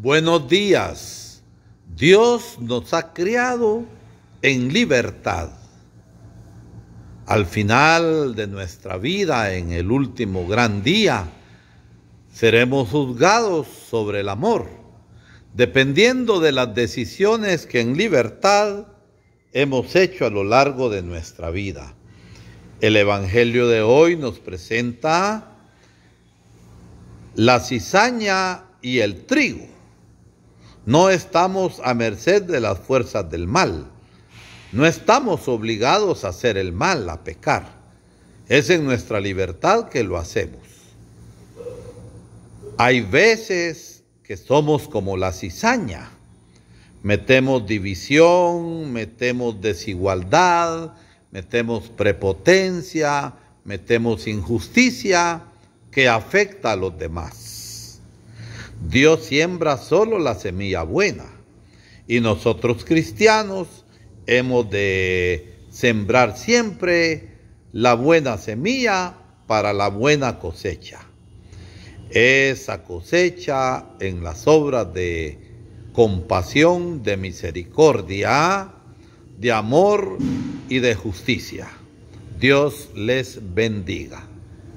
Buenos días. Dios nos ha criado en libertad. Al final de nuestra vida, en el último gran día, seremos juzgados sobre el amor, dependiendo de las decisiones que en libertad hemos hecho a lo largo de nuestra vida. El Evangelio de hoy nos presenta la cizaña y el trigo. No estamos a merced de las fuerzas del mal. No estamos obligados a hacer el mal, a pecar. Es en nuestra libertad que lo hacemos. Hay veces que somos como la cizaña. Metemos división, metemos desigualdad, metemos prepotencia, metemos injusticia que afecta a los demás. Dios siembra solo la semilla buena y nosotros cristianos hemos de sembrar siempre la buena semilla para la buena cosecha. Esa cosecha en las obras de compasión, de misericordia, de amor y de justicia. Dios les bendiga.